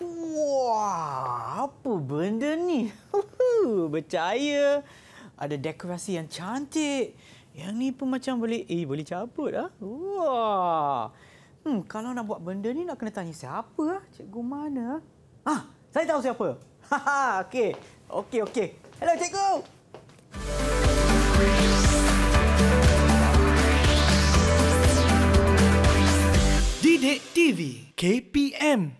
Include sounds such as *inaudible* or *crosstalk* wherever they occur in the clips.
Wah, apa benda ni? *laughs* Bercaya. Ada dekorasi yang cantik. Yang ni pun macam boleh eh boleh cabut ah. Wah. Hmm, kalau nak buat benda ni nak kena tanya siapa ah? Cikgu mana? Ah, ah saya tahu siapa. Ha, *laughs* okey. Okey, okey. Hello cikgu. Didik TV KPM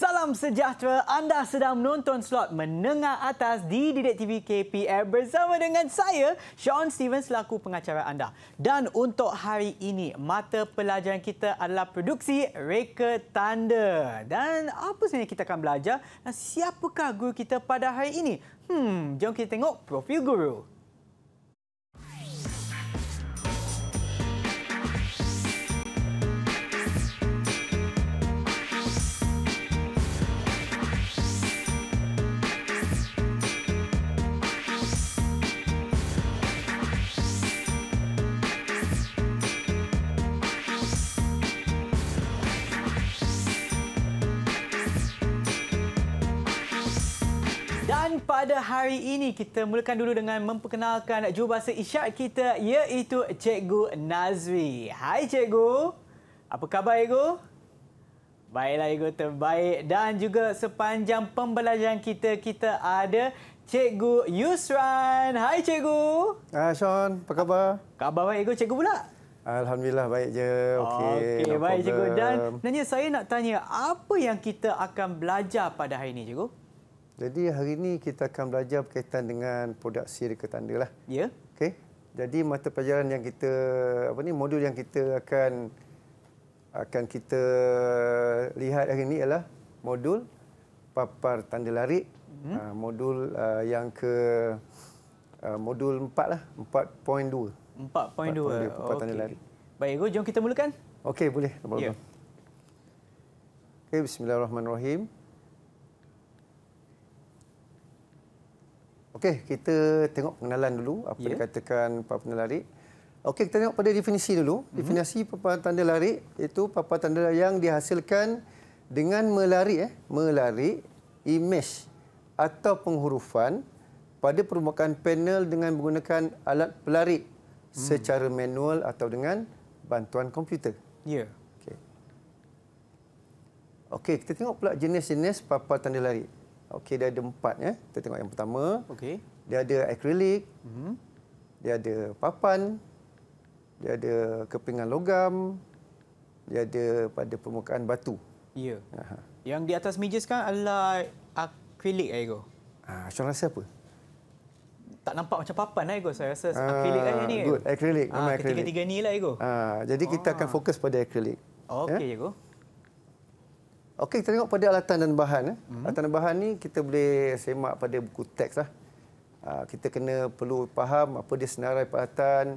Salam sejahtera. Anda sedang menonton slot Menengah Atas di Didik TV KPR bersama dengan saya, Sean Stevens selaku pengacara anda. Dan untuk hari ini, mata pelajaran kita adalah produksi Reka Tanda. Dan apa sebenarnya kita akan belajar dan siapakah guru kita pada hari ini? Hmm, jom kita tengok profil guru. pada hari ini kita mulakan dulu dengan memperkenalkan jurubahasa isyak kita iaitu Cikgu Nazwi. Hai Cikgu. Apa khabar Cikgu? Baiklah Cikgu terbaik dan juga sepanjang pembelajaran kita kita ada Cikgu Yusran. Hai Cikgu. Ah uh, Sean, apa khabar? Khabar baik Cikgu, Cikgu pula. Alhamdulillah baik je. Okey. Okey, no baik problem. Cikgu. Dan nanya saya nak tanya apa yang kita akan belajar pada hari ini Cikgu? Jadi hari ini kita akan belajar berkaitan dengan produksi reka tanda lah. Ya. Yeah. Okey. Jadi mata pelajaran yang kita apa ni modul yang kita akan akan kita lihat hari ini ialah modul papar tanda larik. Mm. Uh, modul ah, yang ke ah, modul 4 lah, 4.2. 4.2. Papar tanda okay. larik. Baik, Guru, jom kita mulakan. Okey, boleh. Ya. Yeah. Okey, bismillahirrahmanirrahim. Okey, kita tengok pengenalan dulu apa yeah. dikatakan papan lari. Okey, kita tengok pada definisi dulu. Mm -hmm. Definisi papan tanda lari itu papan tanda yang dihasilkan dengan melari eh, melari imej atau penghurufan pada permukaan panel dengan menggunakan alat pelari mm. secara manual atau dengan bantuan komputer. Ya. Yeah. Okey. Okey, kita tengok pula jenis-jenis papan tanda lari. Okey, dia ada empat. Ya. Kita tengok yang pertama. Okey. Dia ada akrilik. Mm -hmm. Dia ada papan. Dia ada kepingan logam. Dia ada pada permukaan batu. Ya. Aha. Yang di atas meja sekarang adalah akrilik, Ego. Ah, Syuan rasa apa? Tak nampak macam papan, Ego. Saya rasa ah, akrilik kan lah ini. Good. Akrilik. Ah, Ketiga-tiga ni lah, Ego. Ah, jadi kita akan ah. fokus pada akrilik. Okey, ya? Eh? Ego. Okey, kita tengok pada alatan dan bahan. Eh. Hmm. Alatan dan bahan ni kita boleh semak pada buku teks. Lah. Ah, kita kena perlu faham apa dia senarai peralatan.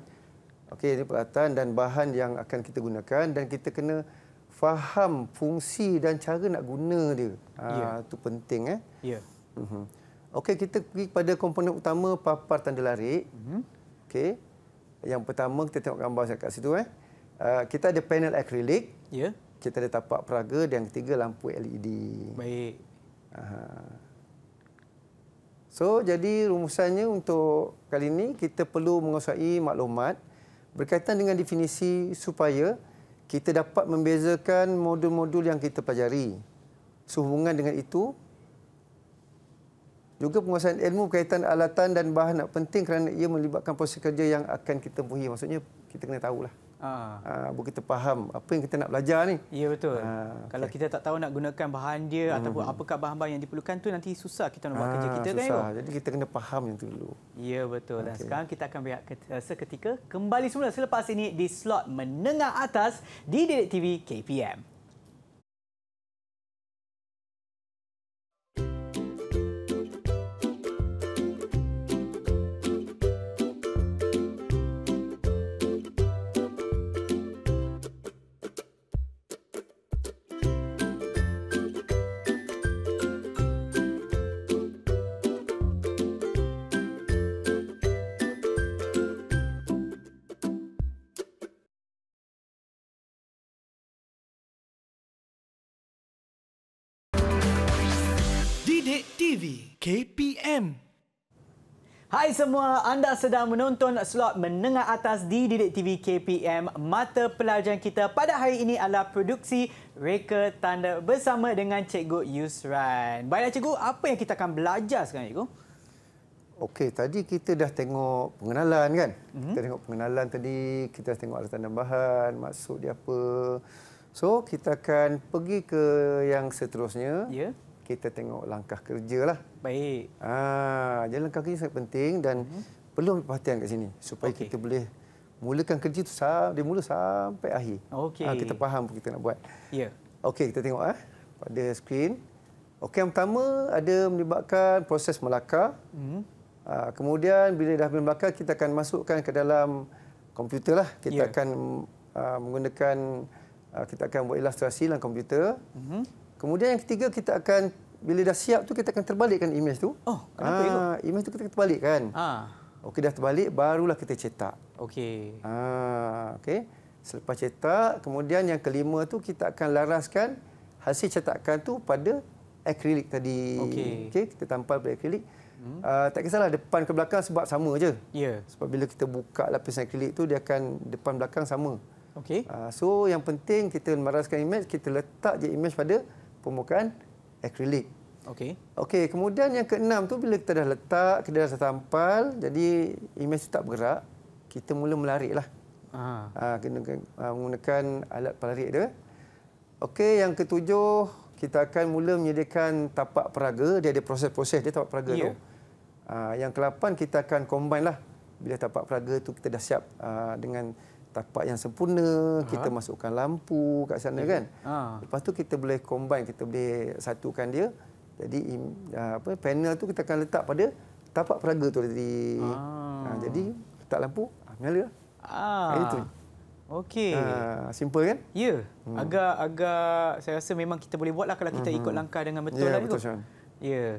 Okey, ini peralatan dan bahan yang akan kita gunakan. Dan kita kena faham fungsi dan cara nak guna dia. Itu ah, ya. yeah. penting. Eh. Ya. Yeah. Mm -hmm. Okey, kita pergi pada komponen utama papar tanda larik. Mm -hmm. Okey. Yang pertama, kita tengok gambar saya kat situ. Eh. Uh, kita ada panel akrilik. Ya. Yeah kita ada tapak peraga dan yang ketiga lampu LED. Baik. Aha. So jadi rumusannya untuk kali ini kita perlu menguasai maklumat berkaitan dengan definisi supaya kita dapat membezakan modul-modul yang kita pelajari. Sehubungan dengan itu, juga penguasaan ilmu berkaitan alatan dan bahan nak penting kerana ia melibatkan proses kerja yang akan kita buhi. Maksudnya, kita kena tahulah. Aa. Ah. Ah, Aa, kita faham apa yang kita nak belajar ni. Ya betul. Aa, ah, Kalau kita tak tahu nak gunakan bahan dia hmm. ataupun hmm. apakah bahan-bahan yang diperlukan tu nanti susah kita nak buat kerja kita susah. kan. Susah. Jadi kita kena faham yang tu dulu. Ya betul. Okay. Dan sekarang kita akan berehat seketika kembali semula selepas ini di slot menengah atas di Direct TV KPM. KPM. Hai semua, anda sedang menonton slot menengah atas di Didik TV KPM. Mata pelajaran kita pada hari ini adalah produksi Reka Tanda bersama dengan Cikgu Yusran. Baiklah Cikgu, apa yang kita akan belajar sekarang Cikgu? Okey, tadi kita dah tengok pengenalan kan? Mm-hmm. Kita tengok pengenalan tadi, kita dah tengok alat tandan bahan, maksud dia apa. So, kita akan pergi ke yang seterusnya. Yeah kita tengok langkah kerja lah. Baik. Ah, jadi langkah kerja sangat penting dan hmm. perlu ambil perhatian kat sini supaya okay. kita boleh mulakan kerja tu dia mula sampai akhir. Okey. Ah, kita faham apa kita nak buat. Ya. Yeah. Okey, kita tengok ah pada skrin. Okey, yang pertama ada melibatkan proses melaka. Hmm. Ah, kemudian bila dah melaka kita akan masukkan ke dalam komputer lah. Kita yeah. akan ah, menggunakan ah, kita akan buat ilustrasi dalam komputer. Hmm. Kemudian yang ketiga kita akan bila dah siap tu kita akan terbalikkan imej tu. Oh, kenapa ha, ah, itu? Imej tu kita terbalik kan? Ha. Okey dah terbalik barulah kita cetak. Okey. Ha, okey. Selepas cetak, kemudian yang kelima tu kita akan laraskan hasil cetakan tu pada akrilik tadi. Okey. Okay, kita tampal pada akrilik. Hmm. Uh, tak kisahlah depan ke belakang sebab sama aje. Ya. Yeah. Sebab bila kita buka lapis akrilik tu dia akan depan belakang sama. Okey. Uh, so yang penting kita meraskan image kita letak je image pada permukaan akrilik. Okey. Okey, kemudian yang keenam tu bila kita dah letak, kita dah tampal, jadi imej image tak bergerak, kita mula melariklah. Ah, Ha, kena, ha, menggunakan alat pelarik dia. Okey, yang ketujuh, kita akan mula menyediakan tapak peraga. Dia ada proses-proses dia tapak peraga yeah. tu. Ya. Ha, yang kelapan kita akan combine lah bila tapak peraga tu kita dah siap ha, dengan tapak yang sempurna, ha. kita masukkan lampu kat sana ya. kan. Ha. Lepas tu kita boleh combine, kita boleh satukan dia. Jadi ya, apa panel tu kita akan letak pada tapak peraga tu tadi. Ha. Ah. Ha, jadi letak lampu, nyala. Ah. ah. Ha. Itu. Okey. Uh, simple kan? Ya. Hmm. Agak agak saya rasa memang kita boleh buatlah kalau kita hmm. ikut langkah dengan betul ya, lah ya. betul, itu. Ya. Yeah.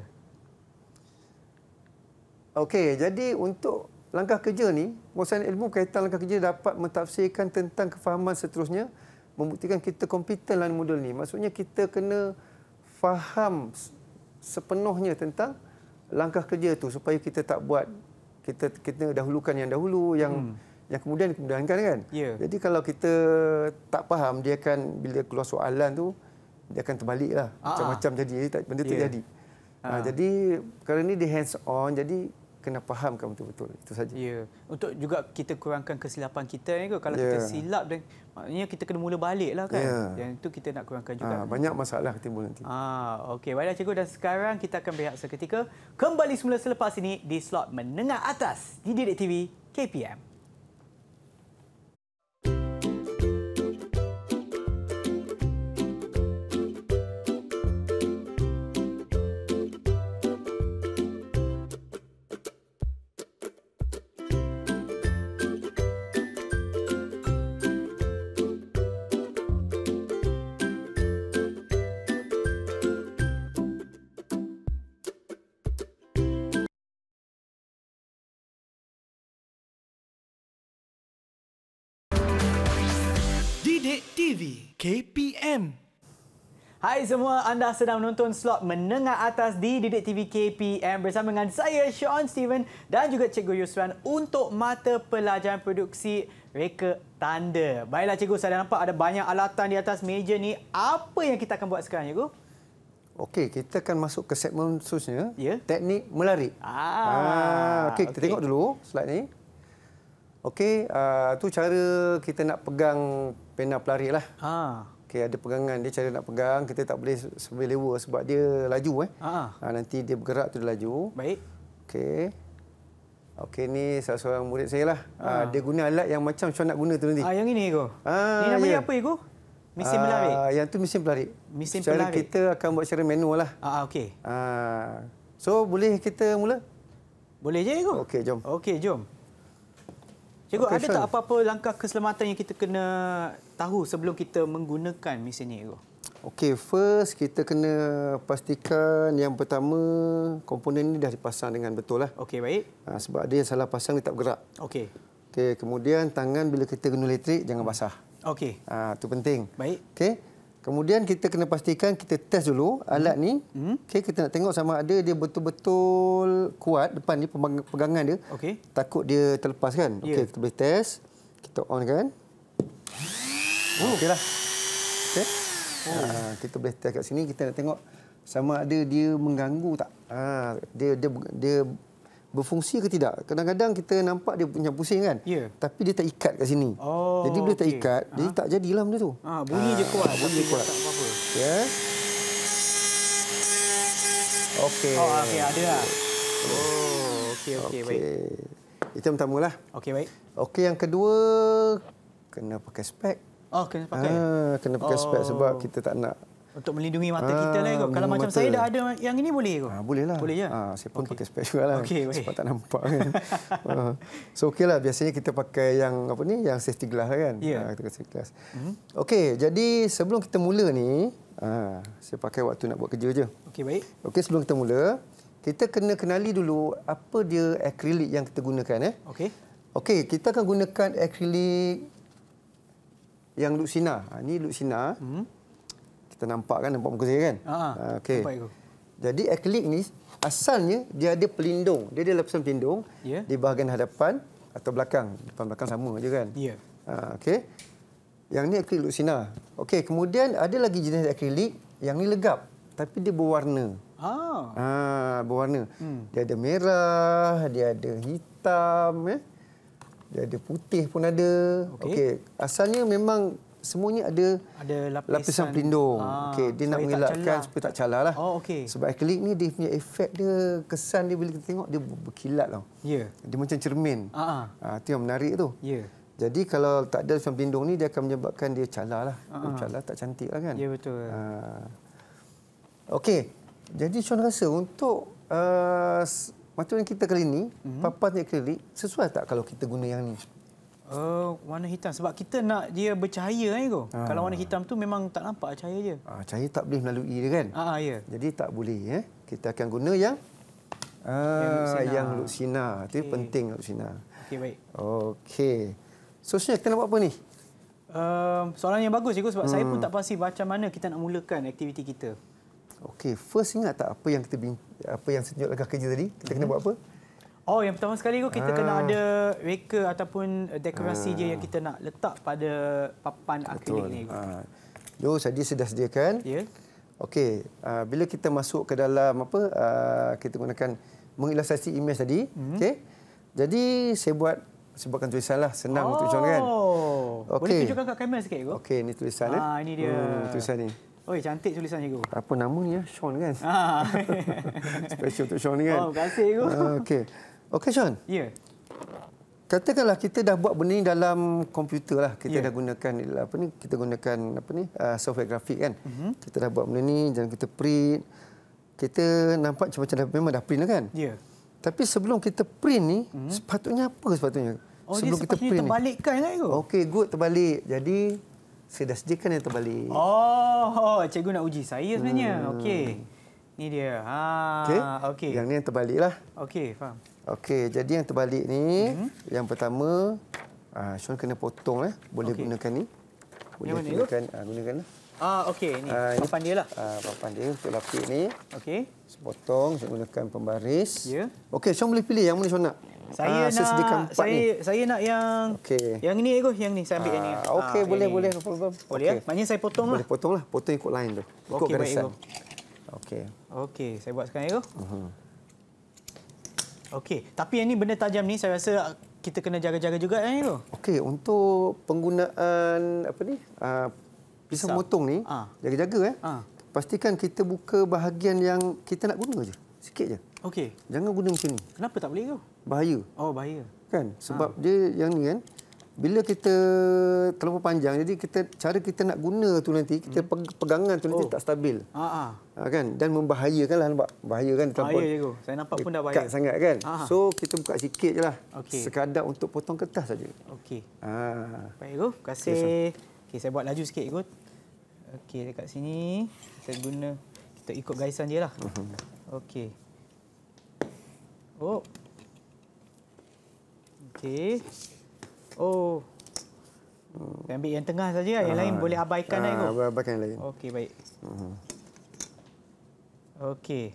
Okey, jadi untuk langkah kerja ni, penguasaan ilmu kaitan langkah kerja dapat mentafsirkan tentang kefahaman seterusnya, membuktikan kita kompeten dalam modul ni. Maksudnya kita kena faham sepenuhnya tentang langkah kerja tu supaya kita tak buat kita kita dahulukan yang dahulu yang hmm. yang kemudian kemudian kan. Yeah. Jadi kalau kita tak faham dia akan bila keluar soalan tu dia akan lah ah. macam-macam jadi benda tu yeah. jadi. Ha, jadi kerana ni di hands on jadi kena fahamkan betul-betul itu saja. Ya. Untuk juga kita kurangkan kesilapan kita ni ke kalau ya. kita silap dan maknanya kita kena mula baliklah kan. Ya. Yang itu kita nak kurangkan juga. Ha, banyak masalah timbul nanti. Ah, okey. Baiklah cikgu dan sekarang kita akan berehat seketika. Kembali semula selepas ini di slot menengah atas di Didik TV KPM. KPM. Hai semua, anda sedang menonton slot menengah atas di Didik TV KPM bersama dengan saya Sean Steven dan juga Cikgu Yusran untuk mata pelajaran produksi reka tanda. Baiklah cikgu, saya dah nampak ada banyak alatan di atas meja ni. Apa yang kita akan buat sekarang, cikgu? Okey, kita akan masuk ke segmen khususnya, yeah. teknik melarik. Ah, ah okey, kita okay. tengok dulu slide ni. Okey, uh, tu cara kita nak pegang pena pelari lah. Ha. Okey, ada pegangan dia cara nak pegang, kita tak boleh sebelah lewa sebab dia laju eh. Ha. Uh, nanti dia bergerak tu dia laju. Baik. Okey. Okey ni salah seorang murid saya lah. Ha. Uh, dia guna alat yang macam macam nak guna tu nanti. Ah yang ini ego. Ah. ini nama yeah. apa ego? Mesin pelari. Ah uh, yang tu mesin pelari. Mesin pelari. Cara kita akan buat secara manual lah. Ah uh, okey. Ah. Uh, so boleh kita mula? Boleh je ego. Okey, jom. Okey, jom. Cikgu, ada tak apa-apa langkah keselamatan yang kita kena tahu sebelum kita menggunakan mesin ini, Cikgu? Okey, first kita kena pastikan yang pertama komponen ini dah dipasang dengan betul. Lah. Okey, baik. Ha, sebab ada yang salah pasang, dia tak bergerak. Okay. Okay, kemudian tangan bila kita guna elektrik, jangan basah. Okay. Ah, ha, Itu penting. Baik. Okay. Kemudian kita kena pastikan kita test dulu hmm. alat ni. Hmm. hmm. Okey, kita nak tengok sama ada dia betul-betul kuat depan ni pegangan dia. Okey. Takut dia terlepas kan? Yeah. Okey, ya. kita boleh test. Kita on kan? Oh. Okeylah. Okey. Oh. Ah, kita boleh test kat sini kita nak tengok sama ada dia mengganggu tak. Ha, dia dia, dia berfungsi ke tidak. Kadang-kadang kita nampak dia punya pusing kan. Yeah. Tapi dia tak ikat kat sini. Oh, jadi bila okay. tak ikat, ha? jadi tak jadilah benda tu. Ha, bunyi ha, je ah, kuat. Bunyi je kuat. Ya. Yeah. Okey. Oh, okey, ada lah. Oh, okey, okey, okay. baik. Itu yang pertama lah. Okey, baik. Okey, yang kedua, kena pakai spek. Oh, kena pakai? Ha, kena pakai oh. spek sebab oh. kita tak nak untuk melindungi mata uh, kita lah kot. Kalau macam mata. saya dah ada yang ini boleh kot? Uh, ah, boleh lah. Boleh je? Ya? Uh, saya pun okay. pakai special lah. Okay, sebab tak nampak kan. *laughs* Ah, so okey lah. Biasanya kita pakai yang apa ni? Yang safety glass lah kan. Ya. Yeah. Uh, Mm -hmm. Okey, jadi sebelum kita mula ni, uh, saya pakai waktu nak buat kerja je. Okey, baik. Okey, sebelum kita mula, kita kena kenali dulu apa dia akrilik yang kita gunakan. Eh. Okey. Okey, kita akan gunakan akrilik yang Luxina. Ini Luxina. Hmm kita nampak kan nampak muka saya kan ha uh, okey jadi akrilik ni asalnya dia ada pelindung dia ada lapisan pelindung yeah. di bahagian hadapan atau belakang depan belakang sama aja kan ya yeah. uh, okey yang ni akrilik lusina okey kemudian ada lagi jenis akrilik yang ni legap tapi dia berwarna ah ha uh, berwarna hmm. dia ada merah dia ada hitam eh? dia ada putih pun ada okey okay. asalnya memang semuanya ada, ada lapisan, lapisan pelindung. Ha, ah, okay, dia nak mengelakkan supaya tak calar. Lah. Oh, okay. Sebab akrilik ni dia punya efek dia, kesan dia bila kita tengok, dia berkilat. Lah. Yeah. Dia macam cermin. Ah, uh ah. -huh. Ah, yang menarik tu. Yeah. Jadi kalau tak ada lapisan pelindung ni dia akan menyebabkan dia calar. Lah. Uh -huh. oh, calar tak cantik lah kan. Ya, yeah, betul. Uh. Okey, jadi Chuan rasa untuk uh, materi kita kali ni, mm -hmm. papan akrilik, sesuai tak kalau kita guna yang ni? Uh, warna hitam sebab kita nak dia bercahaya kan eh, ah. itu. Kalau warna hitam tu memang tak nampak cahaya dia. Ah, ha, cahaya tak boleh melalui dia kan? Ah, ah ya. Jadi tak boleh ya. Kita akan guna yang ah yang luksina. Itu penting luksina. Okey baik. Okey. kita nak buat apa ni? Um, soalan yang bagus cikgu sebab hmm. saya pun hmm. tak pasti macam mana kita nak mulakan aktiviti kita. Okey, first ingat tak apa yang kita apa yang senyut langkah kerja tadi? Kita kena hmm. buat apa? Oh, yang pertama sekali tu kita ah. kena ada reka ataupun dekorasi ah. dia yang kita nak letak pada papan akrilik ni. Jo, ah. saya sudah sediakan. Ya. Yeah. Okey, uh, bila kita masuk ke dalam apa uh, kita gunakan mengilustrasi image tadi, mm. okey. Jadi saya buat sebabkan tulisanlah senang untuk oh. kan. Okey. Boleh tunjukkan kat kamera sikit ego? Okey, ni tulisan eh? ah, ini dia. Hmm, tulisan ni. Oi, cantik tulisan ego. Apa nama ni ya? Sean kan? Ah. *laughs* Special untuk Sean ni kan. Oh, terima kasih ego. Uh, ah, Okey. Okey, Sean. Ya. Katakanlah kita dah buat benda ini dalam komputer lah. Kita ya. dah gunakan apa ni? Kita gunakan apa ni? Uh, software grafik kan. Uh-huh. Kita dah buat benda ini dan kita print. Kita nampak macam dah memang dah print lah kan? Ya. Tapi sebelum kita print ni, uh-huh. sepatutnya apa sepatutnya? Oh, sebelum dia sepatutnya kita print terbalikkan ni. terbalikkan kan Okey, good terbalik. Jadi saya dah sediakan yang terbalik. Oh, oh cikgu nak uji saya sebenarnya. Hmm. Okey. Ni dia. Ha, okey. Okay. Yang ni yang terbalik lah. Okey, faham. Okey, jadi yang terbalik ni, hmm. yang pertama, ah uh, Sean kena potong eh. Boleh okay. gunakan ni. Boleh yang gunakan, ah uh, gunakanlah. Ah okey, ini. Uh, ah, ini papan dia lah. Ah uh, papan dia untuk lapik ni. Okey. Sepotong, saya gunakan pembaris. Ya. Yeah. Okey, Sean boleh pilih yang mana Sean nak. Saya uh, nak saya saya, saya nak yang okay. yang ni ego, yang ni saya ambil uh, yang ni. Ah, okey, uh, boleh boleh, no Boleh. Okay. Ya? Maknanya saya potong lah. Boleh potong lah, potong ikut line tu. Ikut okay, garisan. Okey. Okey, saya buat sekarang ego. Uh mhm. -huh. Okey, tapi yang ni benda tajam ni saya rasa kita kena jaga-jaga juga kan eh, itu. Okey, untuk penggunaan apa ni? Uh, ah, pisau motong ni, ah. jaga-jaga ha. eh. Ha. Pastikan kita buka bahagian yang kita nak guna je. Sikit je. Okey. Jangan guna macam ni. Kenapa tak boleh tu? Bahaya. Oh, bahaya. Kan? Sebab ha. dia yang ni kan, bila kita terlalu panjang jadi kita cara kita nak guna tu nanti kita hmm. pegangan tu nanti oh. tak stabil. Ha ah. kan dan membahayakanlah nampak bahayakan tempat. Bahaya kan? tu Saya nampak pun dah bahaya. Dekat sangat kan. Aa. Ha, so kita buka sedikit je lah. Okay. Sekadar untuk potong kertas saja. Okey. Ha. Baik Terima kasih. Okey saya buat laju sedikit ikut. Okey dekat sini saya guna kita ikut gaisan dia lah. Mhm. Okey. Oh. Okey. Oh. Hmm. Ambil yang tengah saja lah, ah. Yang lain boleh abaikan lah ah, lah, Abaikan yang Okey, baik. Hmm. Okey.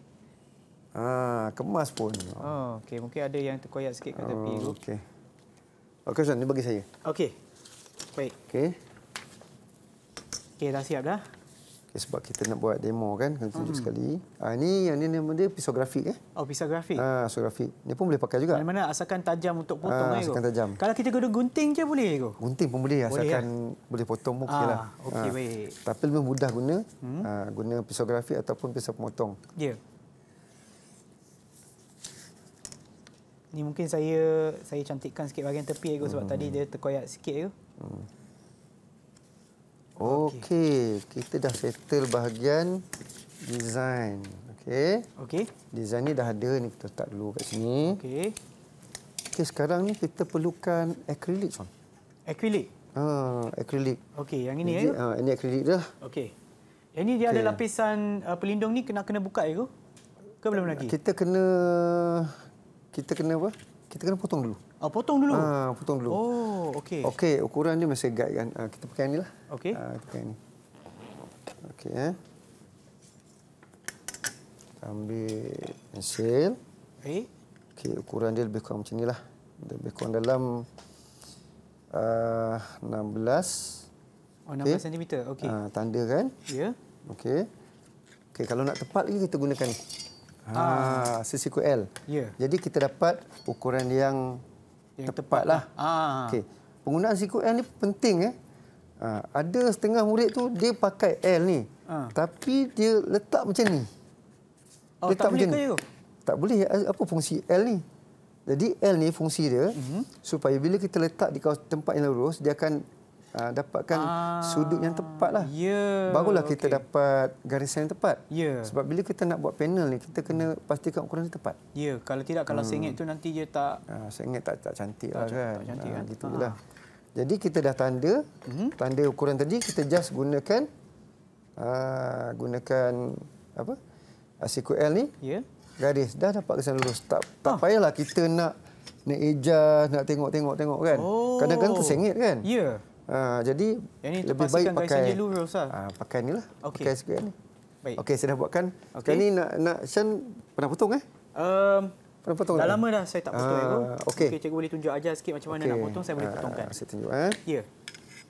Ah, kemas pun. Oh, okey. Mungkin ada yang terkoyak sikit kat tepi. Oh, okey. Okey, Ustaz. Ini bagi saya. Okey. Baik. Okey. Okey, dah siap dah. Okay, ya, sebab kita nak buat demo kan, kena tunjuk hmm. sekali. Ah, ini yang ini nama dia pisau grafik. Eh? Oh, pisau grafik. Ah, pisau grafik. Ini pun boleh pakai juga. Mana, -mana asalkan tajam untuk ah, potong. Ah, asalkan tajam. Kalau kita guna gunting je boleh. Eh, gunting pun boleh, asalkan boleh, ya? boleh potong pun okey. Lah. Ah, lah. okay, ah. baik. Tapi lebih mudah guna, hmm? ah, guna pisau grafik ataupun pisau pemotong. Ya. Ini mungkin saya saya cantikkan sikit bahagian tepi, eh, sebab hmm. tadi dia terkoyak sikit. Eh, hmm. Okey, kita dah settle bahagian design. Okey. Okey. Design ni dah ada ni kita letak dulu kat sini. Okey. Okey, sekarang ni kita perlukan akrilik, son. Akrilik. Ha, ah, akrilik. Okey, yang ini ya. Ha, ini akrilik dah. Okey. Yang ini dia okay. ada lapisan uh, pelindung ni kena kena buka ya ke? Ke belum lagi? Kita kena kita kena apa? Kita kena potong dulu. Oh, potong dulu. Ah, potong dulu. Oh, okey. Okey, ukuran dia mesti guide kan. Ah, kita pakai inilah. Okey. Ah, kita pakai ini. Okey, eh. Kita ambil pensil. Okey. Eh? Okey, ukuran dia lebih kurang macam inilah. Lebih kurang dalam uh, ah, 16. Oh, 16 cm. Okey. Cm. okey. Ah, tanda kan? Ya. Yeah. Okey. Okey, kalau nak tepat lagi kita gunakan ni. Ah, ah sisi QL. Ya. Yeah. Jadi kita dapat ukuran yang yang tepat, tepat lah. lah. Okay. Penggunaan siku L ni penting. Eh. Ha, ada setengah murid tu dia pakai L ni. Ha. Tapi dia letak macam ni. Oh, letak tak macam boleh ni. ke? Tak boleh. Apa fungsi L ni? Jadi L ni fungsi dia uh mhm. -huh. supaya bila kita letak di tempat yang lurus, dia akan Aa, ah, dapatkan Aa, ah, sudut yang tepat. Lah. Yeah, Barulah kita okay. dapat garisan yang tepat. Yeah. Sebab bila kita nak buat panel ni, kita kena pastikan ukuran dia tepat. Ya, yeah, kalau tidak, kalau hmm. sengit tu nanti dia tak... Aa, ah, sengit tak, tak cantik tak lah kan. Tak cantik Aa, kan. Jadi kita dah tanda, mm-hmm. tanda ukuran tadi, kita just gunakan... Aa, gunakan apa? SQL ni. Yeah. Garis, dah dapat kesan lurus. Tak, tak ah. payahlah kita nak... Nak ejas, nak tengok-tengok-tengok kan. Oh. Kadang-kadang tersengit kan. Ya. Yeah. Uh, jadi lebih baik pakai dulu, uh, pakai ni lah. Okay. Pakai sekian ni. Baik. Okey, saya dah buatkan. Okay. Sekarang ni nak, nak Shen pernah potong eh? Um, pernah potong dah lama dah saya tak potong. Uh, ah, ya, okay. okay. cikgu boleh tunjuk ajar sikit macam mana okay. nak potong, saya boleh potongkan. Uh, saya tunjuk. Eh. Ya. Yeah.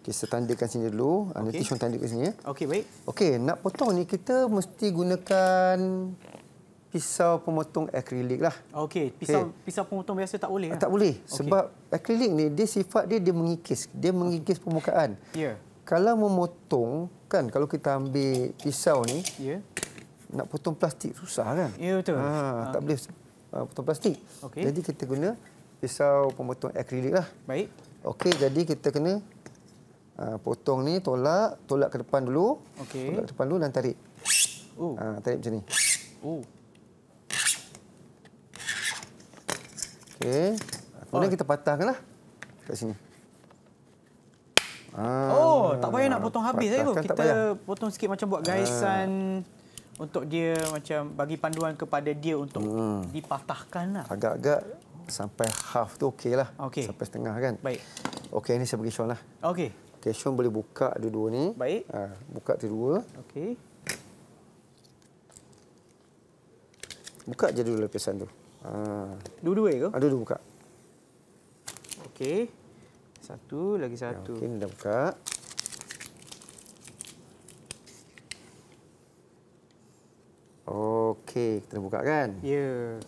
Okay, saya tandakan sini dulu. Okay. Nanti Sean tandakan sini. Ya. Okey, baik. Okey, nak potong ni kita mesti gunakan pisau pemotong akrilik lah. Okey, pisau okay. pisau pemotong biasa tak boleh. Tak lah. boleh sebab akrilik ni dia sifat dia dia mengikis, dia mengikis permukaan. Ya. Yeah. Kalau memotong kan kalau kita ambil pisau ni, ya. Yeah. Nak potong plastik susah kan? Ya yeah, betul. Ha, tak boleh ah, potong plastik. Okay. Jadi kita guna pisau pemotong akrilik lah. Baik. Okey, jadi kita kena uh, potong ni tolak, tolak ke depan dulu. Okey. Tolak ke depan dulu dan tarik. Oh. Uh, tarik macam ni. Oh. Okey. Kemudian oh. kita patahkanlah. Kat sini. Ah. Oh, tak payah nak potong habis eh, tu, Kita potong sikit macam buat ah. gaisan ah. untuk dia macam bagi panduan kepada dia untuk hmm. lah. Agak-agak sampai half tu okeylah. Okay. Sampai setengah kan. Baik. Okey, ini saya bagi Sean lah. Okey. Okey, Sean boleh buka dua-dua ni. Baik. Ha, buka tu dua. Okey. Buka je dulu lapisan tu. Ah. Dua-dua ke? Ada ah, dua buka. Okey. Satu lagi ya, satu. Okey, dah buka. Okey, kita dah buka kan? Ya.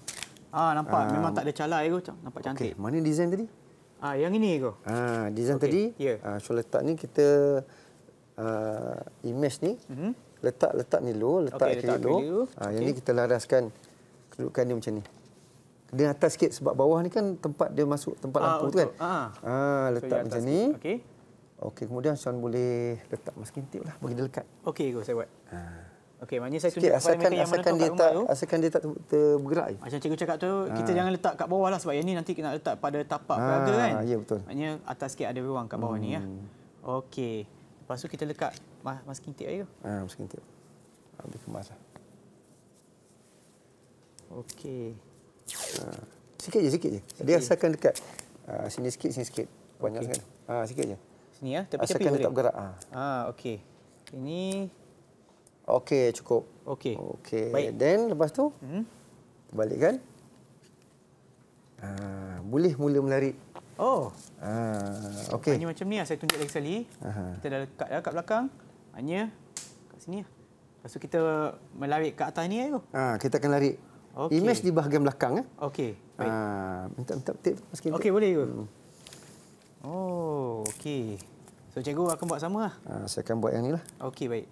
Ah, nampak um, memang tak ada calar ego, nampak cantik. Okey, mana design tadi? Ah, yang ini ego. Ah, design okay. tadi? Ya. Ah, So letak ni kita uh, image ni. Mm Letak letak ni low, letak okay, kiri low. Ah, okay. yang ni kita laraskan kedudukan dia macam ni dia atas sikit sebab bawah ni kan tempat dia masuk tempat ah, lampu Ah tu kan. Ha. ha letak so, macam ni. Okey. Okey, kemudian Sean boleh letak masking tape lah bagi dia lekat. Okey, go saya buat. Ha. Okey, maknanya saya tunjuk asalkan, parameter yang asalkan mana tu kat rumah Asalkan dia tak bergerak je. Macam cikgu cakap tu, ha. kita jangan letak kat bawah lah sebab yang ni nanti kena letak pada tapak Ah berada kan. Ya, betul. Maknanya atas sikit ada ruang kat bawah hmm. ni ya. Hmm. Okey. Lepas tu kita lekat masking tape ayo. Ha, masking tape. Ambil kemas lah. Okey. Sikit je, sikit je. Sikit. Dia asalkan dekat ha, sini sikit, sini sikit. Banyak okay. sangat. Ha, sikit je. Sini ya, tapi tapi boleh. tak bergerak. Ha. Ah, okey. Ini okey, cukup. Okey. Okay. Baik. Then lepas tu, hmm. Balikkan. Ha, boleh mula menarik. Oh. Ha, okey. Ini macam ni lah. saya tunjuk lagi sekali. Aha. Kita dah lekat dah kat belakang. Hanya kat sini lah. Lepas kita melarik ke atas ni eh, ayo. Ha, kita akan larik. Okay. Image di bahagian belakang eh. Okey. Ha, minta minta tip sikit. Okey, boleh ke? Hmm. Oh, okey. So cikgu akan buat sama lah. Ha, saya akan buat yang inilah. Okey, baik.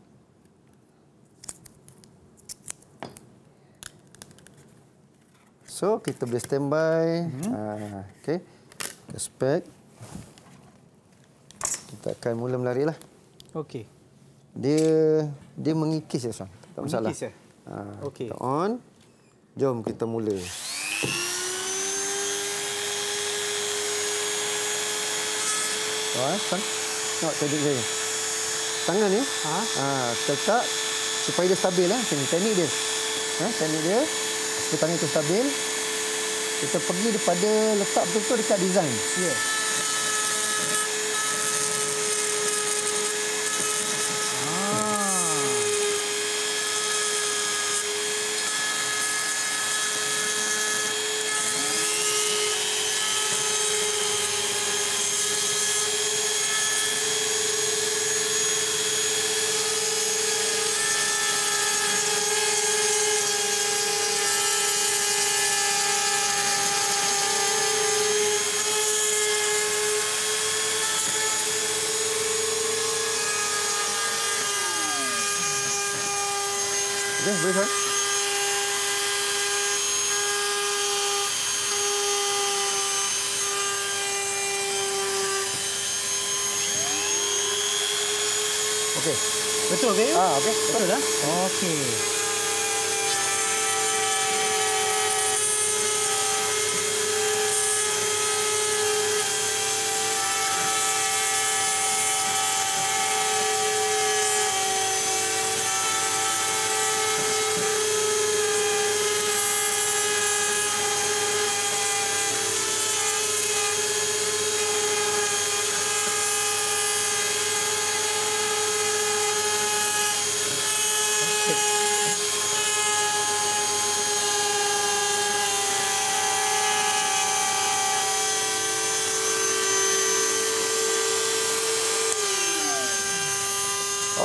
So kita boleh standby. Hmm. Ha, okey. Respect. Kita akan mula melarilah. Okey. Dia dia mengikis ya, Sam. Tak masalah. Mengikis ya? Ha, okey. On. Jom kita mula. Wah oh, kan? Eh, tengok teknik saya. Tangan ni, ha? ha tetap supaya dia stabil. lah. Eh. Sini, teknik dia. Ha, teknik dia, Kita tangan itu stabil. Kita pergi daripada letak betul-betul dekat design. Ya. Yeah. okey? Ah, okey. Betul dah. Okey.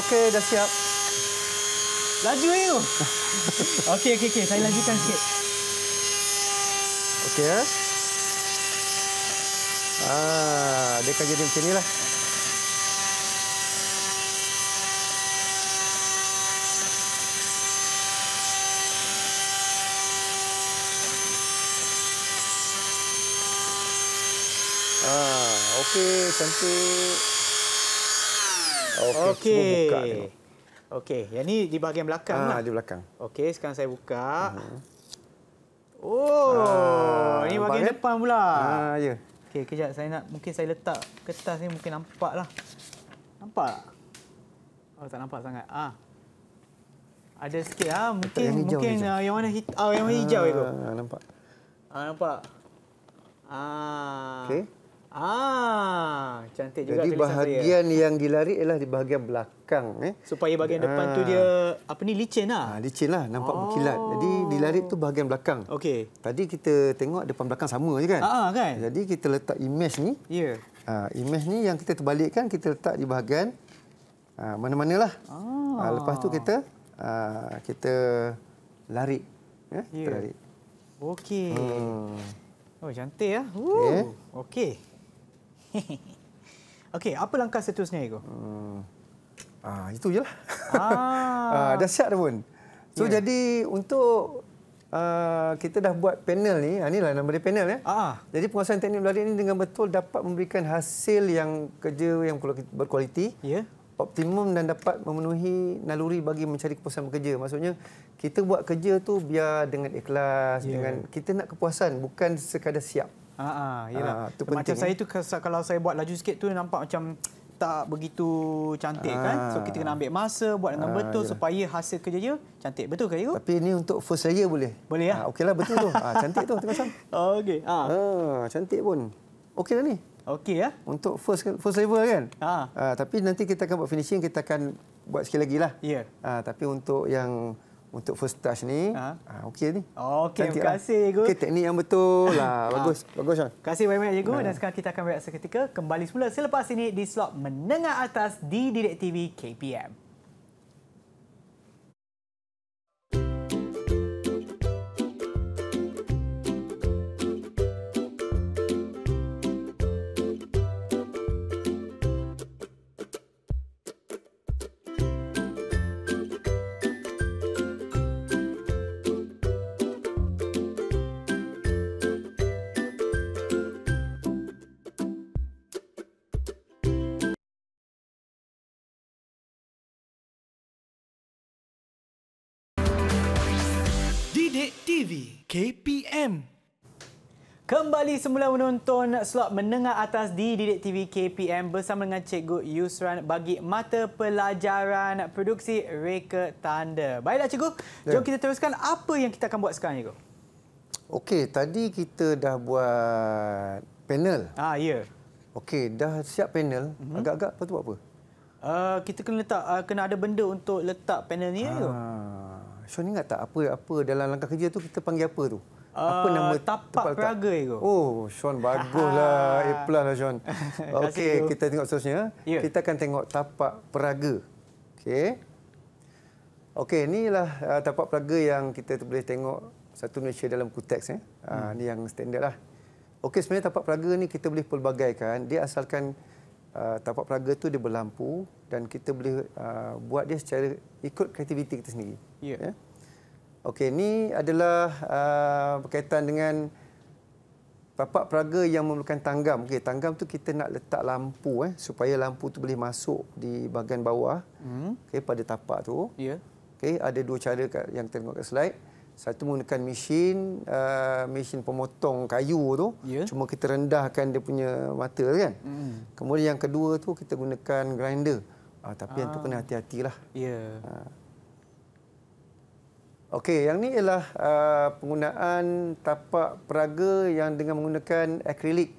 Okey, dah siap. Laju ya tu. *laughs* Okey, okey, okey. Saya lajukan sikit. Okey. Eh. Ah, dia akan jadi macam inilah. Ah, okey, cantik. Okey. Okey. Okey. Yang ni di bahagian belakang. Ah, lah. di belakang. Okey, sekarang saya buka. Uh mhm. -huh. Oh, ah, ini bahagian, bahagian depan pula. Ha, ah, yeah. Okey, kejap saya nak mungkin saya letak kertas ni mungkin nampak lah. Nampak? Oh, tak nampak sangat. Ah. Ada sikit ah, mungkin yang hijau, mungkin hijau. Ah, yang mana hit oh, yang warna hijau ah, itu. nampak. Ah, nampak. Ah. Okey. Ah cantik juga Jadi bahagian saya. yang dilari ialah di bahagian belakang eh. Supaya bahagian Aa. depan tu ah. dia apa ni licinlah. Ah licinlah nampak oh. Jadi dilari tu bahagian belakang. Okey. Tadi kita tengok depan belakang sama je kan? Aa, ah, ah, kan? Jadi kita letak image ni. Ya. Yeah. Ah image ni yang kita terbalikkan kita letak di bahagian ah mana-manalah. Ah lepas tu kita ah kita lari ya, yeah. kita lari. Okey. Hmm. Oh cantik ah. Ya. Okey. Okay. *laughs* Okey, apa langkah seterusnya itu? Hmm. Ah, itu je lah. *laughs* Ah. ah, dah siap dah pun. So, yeah. jadi untuk uh, kita dah buat panel ni, inilah ah, nama dia panel. Ya. Ah. Jadi penguasaan teknik belari ini dengan betul dapat memberikan hasil yang kerja yang berkualiti. Yeah optimum dan dapat memenuhi naluri bagi mencari kepuasan bekerja. Maksudnya kita buat kerja tu biar dengan ikhlas, yeah. dengan kita nak kepuasan bukan sekadar siap. Ha ah, ha, uh, Macam eh. saya tu kalau saya buat laju sikit tu nampak macam tak begitu cantik uh, kan. So kita kena ah. ambil masa buat dengan uh, betul yeah. supaya hasil kerja dia cantik. Betul ke ya? Tapi ini untuk first layer boleh. Boleh ya? ah. Ya? Uh, Okeylah betul tu. uh, cantik tu Tengasam. *laughs* Okey. Ah, Uh. cantik pun. Okeylah ni. Okey ya. Untuk first first level kan? Ah, Uh. tapi nanti kita akan buat finishing kita akan buat sekali lagi lah. Yeah. Ah, tapi untuk yang untuk first touch ni ha? ha, okey ni. Okey, terima lah. kasih cikgu. Okey, teknik yang betul lah. *coughs* Ha. Bagus, bagus kan. Terima kasih banyak-banyak cikgu. Ha. Dan sekarang kita akan berehat seketika. Kembali semula selepas ini di slot menengah atas di Direct TV KPM. KPM. Kembali semula menonton slot menengah atas di Didik TV KPM bersama dengan Cikgu Yusran bagi mata pelajaran produksi Reka Tanda. Baiklah Cikgu, ya. jom kita teruskan apa yang kita akan buat sekarang Cikgu. Okey, tadi kita dah buat panel. Ah ya. Yeah. Okey, dah siap panel. Mhm. Agak-agak lepas tu buat apa? Uh, kita kena letak uh, kena ada benda untuk letak panel ni ah. Cikgu. Sean ingat tak apa apa dalam langkah kerja tu kita panggil apa tu? Eh, apa nama tapak peraga itu? Oh, Sean baguslah. A *laughs* plus lah Sean. Okey, kita tengok seterusnya. Yeah. Kita akan tengok tapak peraga. Okey. Okey, inilah uh, tapak peraga yang kita boleh tengok satu Malaysia dalam kuteks. Eh. Uh, hmm. Ini yang standard lah. Okey, sebenarnya tapak peraga ni kita boleh pelbagaikan. Dia asalkan... Ah, tapak peraga tu dia berlampu dan kita boleh uh, buat dia secara ikut kreativiti kita sendiri. Ya. Yeah. Yeah? Okey, ini adalah uh, berkaitan dengan tapak peraga yang memerlukan tanggam. Okey, tanggam tu kita nak letak lampu eh supaya lampu tu boleh masuk di bahagian bawah. Mm. Okey, pada tapak tu. Ya. Yeah. Okey, ada dua cara kat, yang tengok kat slide satu menggunakan mesin uh, mesin pemotong kayu tu yeah. cuma kita rendahkan dia punya mata kan mm. kemudian yang kedua tu kita gunakan grinder uh, tapi ah. yang tu kena ah. hati-hatilah ya yeah. uh. okey yang ni ialah uh, penggunaan tapak peraga yang dengan menggunakan akrilik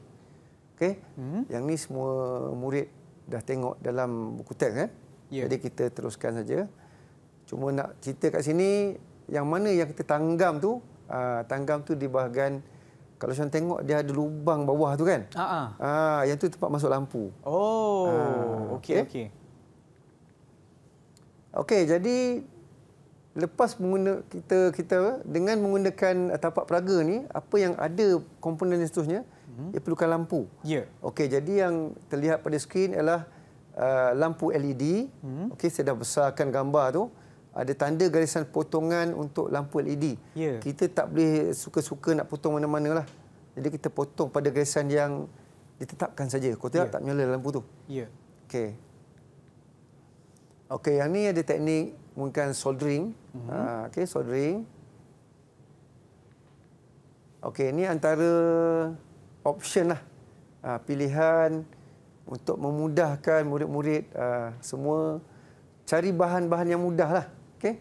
okey mm. yang ni semua murid dah tengok dalam buku teks kan eh? yeah. jadi kita teruskan saja cuma nak cerita kat sini yang mana yang kita tanggam tu uh, tanggam tu di bahagian kalau saya tengok dia ada lubang bawah tu kan ha ah uh ah. -huh. Ah, yang tu tempat masuk lampu oh okey okey Okay, jadi lepas menggunakan kita kita dengan menggunakan eh, tapak peraga ni apa yang ada komponen yang seterusnya hmm. ia perlukan lampu ya yeah. okey jadi yang terlihat pada skrin ialah uh, lampu LED hmm. okey saya dah besarkan gambar tu ada tanda garisan potongan untuk lampu LED. Ya. Kita tak boleh suka-suka nak potong mana-mana lah. Jadi kita potong pada garisan yang ditetapkan saja. Kau tidak ya. tak menyala lampu tu. Ya. Okey. Okey, yang ni ada teknik menggunakan soldering. Uh mhm. -huh. ha, okey, soldering. Okey, ini antara option lah. Ha, pilihan untuk memudahkan murid-murid ha, semua cari bahan-bahan yang mudah lah. Okey.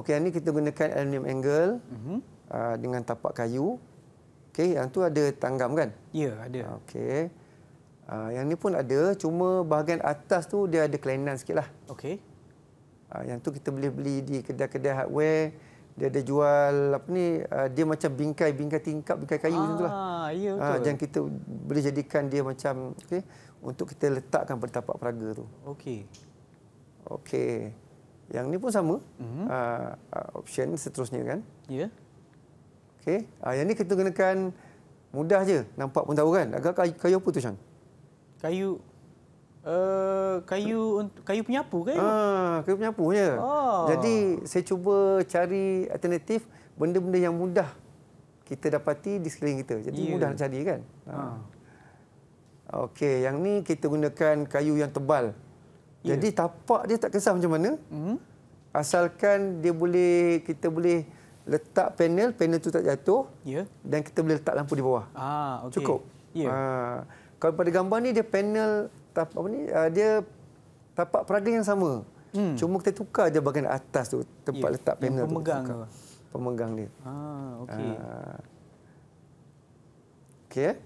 Okey, ini kita gunakan aluminium angle uh mhm. -huh. uh, dengan tapak kayu. Okey, yang tu ada tanggam kan? Ya, ada. Okey. Uh, yang ni pun ada, cuma bahagian atas tu dia ada kelainan sikitlah. Okey. Uh, yang tu kita boleh beli di kedai-kedai hardware. Dia ada jual apa ni? Uh, dia macam bingkai, bingkai tingkap, bingkai kayu lah. ah, gitulah. Ha, ya ah, betul. Uh, dan kita boleh jadikan dia macam okey, untuk kita letakkan pada tapak peraga tu. Okey. Okey. Yang ni pun sama. Mm-hmm. Uh, option seterusnya kan. Ya. Yeah. Okey. Uh, yang ni kita gunakan mudah je. Nampak pun tahu kan. Agak kayu, kayu apa tu, Syang? Kayu... Uh, kayu kayu penyapu kan? Ah, kayu penyapu je. Oh. Jadi saya cuba cari alternatif benda-benda yang mudah kita dapati di sekeliling kita. Jadi yeah. mudah nak cari kan? Ha. Okey, yang ni kita gunakan kayu yang tebal. Jadi ya. tapak dia tak kisah macam mana. Hmm. Asalkan dia boleh kita boleh letak panel, panel tu tak jatuh. Ya. Dan kita boleh letak lampu di bawah. Ah, okay. Cukup. Ya. Ah, kalau pada gambar ni dia panel tapak apa ni? Ah, dia tapak perada yang sama. Hmm. Cuma kita tukar je bahagian atas tu tempat ya. letak panel yang pemegang tu. Pemegang. Pemegang dia. Ah, okey. Ah. Okey. Eh?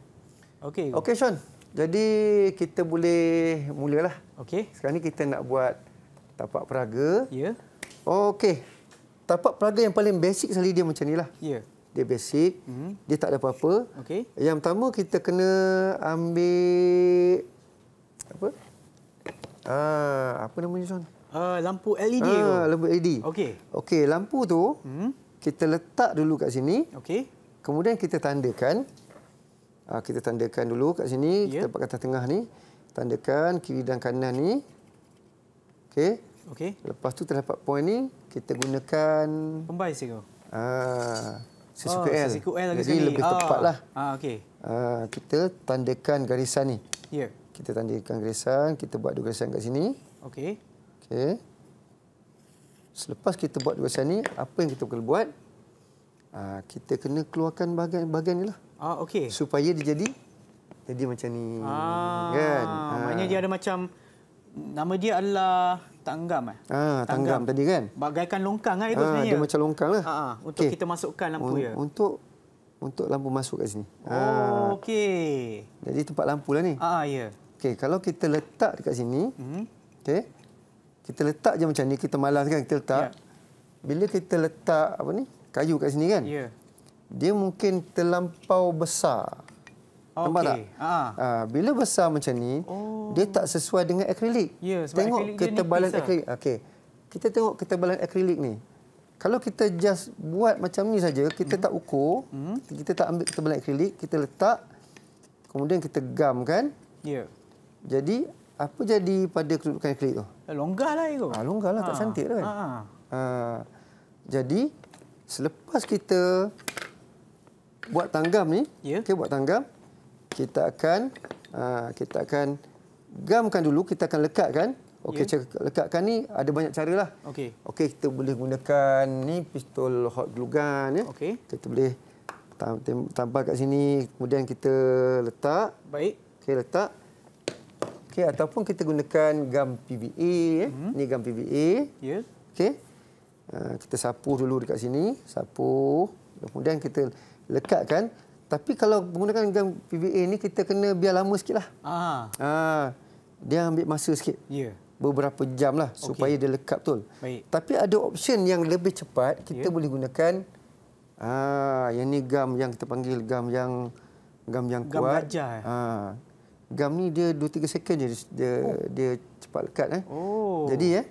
Okey. Okey, Sean. Jadi kita boleh mulalah. Okey. Sekarang ni kita nak buat tapak peraga. Ya. Okey. Tapak peraga yang paling basic sekali dia macam nilah. Ya. Dia basic. Mm. Dia tak ada apa-apa. Okey. Yang pertama kita kena ambil apa? Ah, apa namanya tuan? Uh, ah, lampu LED ah, tu. lampu LED. Okey. Okey, lampu tu mm. kita letak dulu kat sini. Okey. Kemudian kita tandakan. Ah, kita tandakan dulu kat sini, yeah. kita pakai ya. atas tengah ni tandakan kiri dan kanan ni. Okey. Okey. Lepas tu terdapat poin ni, kita gunakan pembaise kau. Ah, sesuka oh, L. Sesuka L lagi. Jadi lebih oh. lah. Ah, okay. Ah, kita tandakan garisan ni. Yeah. Kita tandakan garisan, kita buat dua garisan kat sini. Okey. Okey. Selepas kita buat dua garisan ni, apa yang kita perlu buat? Ah, kita kena keluarkan bahagian-bahagian lah. Ah, okey. Supaya dia jadi jadi macam ni. Ah, kan? Ha. Maknanya ha. dia ada macam... Nama dia adalah tanggam. Eh? Ah, tanggam. tanggam tadi kan? Bagaikan longkang eh? Ah, itu ah, Dia macam longkang lah. Ah, ah, untuk okay. kita masukkan lampu dia? Untuk untuk lampu masuk kat sini. Ah. Oh, ah. okey. Jadi tempat lampu lah ni. Ah, ah, ya. okay, kalau kita letak dekat sini. Hmm. Okey. Kita letak je macam ni. Kita malas kan kita letak. Ya. Bila kita letak apa ni? kayu kat sini kan? Ya. Dia mungkin terlampau besar. Nampak tak? Ha. Uh, bila besar macam ni, oh. dia tak sesuai dengan akrilik. Ya, sebab tengok akrilik ketebalan akrilik. Lah. Okay, Kita tengok ketebalan akrilik ni. Kalau kita just buat macam ni saja, kita hmm. tak ukur, hmm. kita tak ambil ketebalan akrilik, kita letak kemudian kita gam kan? Ya. Jadi apa jadi pada kedudukan akrilik tu? Eh, lah itu. Ah, longgarlah, tak ah. cantik dah kan. Ha. Uh, jadi selepas kita buat tanggam ni, ya. kita buat tanggam kita akan ah, kita akan gamkan dulu kita akan lekatkan okey yeah. lekatkan ni ada banyak caralah okey okey kita boleh gunakan ni pistol hot glue gun ya okay. kita boleh tambah kat sini kemudian kita letak baik okey letak okey ataupun kita gunakan gam PVA ya hmm. ni gam PVA Ya. yeah. okey ah, kita sapu dulu dekat sini sapu kemudian kita lekatkan tapi kalau menggunakan gam PVA ni kita kena biar lama sikitlah. Ha. Ah. Ah, ha. Dia ambil masa sikit. Ya. Beberapa jam lah okay. supaya dia lekat betul. Baik. Tapi ada option yang lebih cepat, kita yeah. boleh gunakan ha, yang ni gam yang kita panggil gam yang gam yang gam kuat. Gam ha. Eh? Gam ni dia 2 3 second je dia oh. dia, cepat lekat eh. Oh. Jadi eh.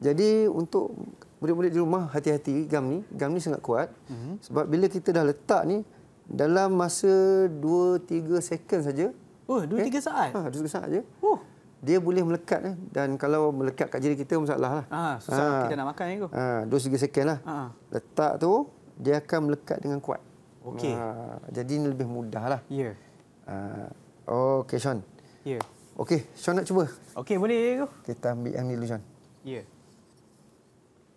Jadi untuk murid-murid di rumah hati-hati gam ni. Gam ni sangat kuat. Mm -hmm. Sebab bila kita dah letak ni dalam masa 2 3 second saja. Oh, 2 okay? Eh? saat. Ha, 2 3 saat aja. Oh. Dia boleh melekat eh? dan kalau melekat kat jari kita masalahlah. Ah, susah ha. kita nak makan itu. Ha, lah. Ah, 2 3 lah. Ha. Letak tu dia akan melekat dengan kuat. Okey. Ha. jadi ini lebih mudahlah. Ya. Yeah. Ha, ah, okey Sean. Ya. Yeah. Okey, Sean nak cuba. Okey, boleh ya. Kita ambil yang ni dulu Sean. Ya. Yeah.